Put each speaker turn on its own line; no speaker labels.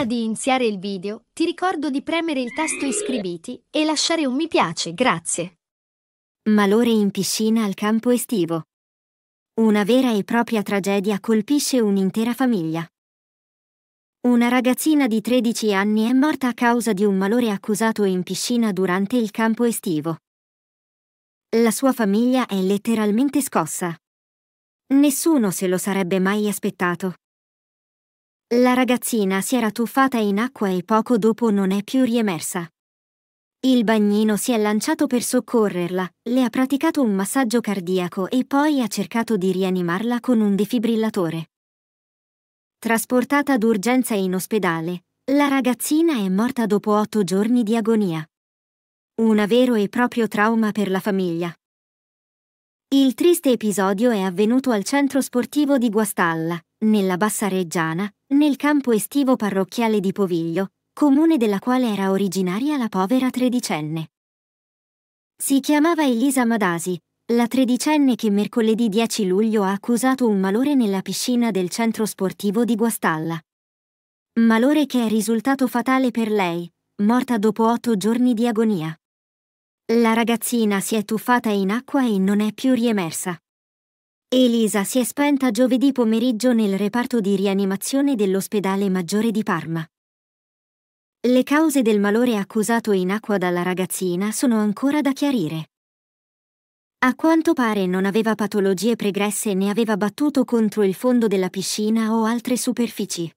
Prima di iniziare il video, ti ricordo di premere il tasto iscriviti e lasciare un mi piace, grazie. Malore in piscina al campo estivo. Una vera e propria tragedia colpisce un'intera famiglia. Una ragazzina di 13 anni è morta a causa di un malore accusato in piscina durante il campo estivo. La sua famiglia è letteralmente scossa. Nessuno se lo sarebbe mai aspettato. La ragazzina si era tuffata in acqua e poco dopo non è più riemersa. Il bagnino si è lanciato per soccorrerla, le ha praticato un massaggio cardiaco e poi ha cercato di rianimarla con un defibrillatore. Trasportata d'urgenza in ospedale, la ragazzina è morta dopo otto giorni di agonia. Un vero e proprio trauma per la famiglia. Il triste episodio è avvenuto al centro sportivo di Guastalla, nella Bassa Reggiana, nel campo estivo parrocchiale di Poviglio, comune della quale era originaria la povera tredicenne. Si chiamava Elisa Madasi, la tredicenne che mercoledì 10 luglio ha accusato un malore nella piscina del centro sportivo di Guastalla. Malore che è risultato fatale per lei, morta dopo otto giorni di agonia. La ragazzina si è tuffata in acqua e non è più riemersa. Elisa si è spenta giovedì pomeriggio nel reparto di rianimazione dell'ospedale Maggiore di Parma. Le cause del malore accusato in acqua dalla ragazzina sono ancora da chiarire. A quanto pare non aveva patologie pregresse né aveva battuto contro il fondo della piscina o altre superfici.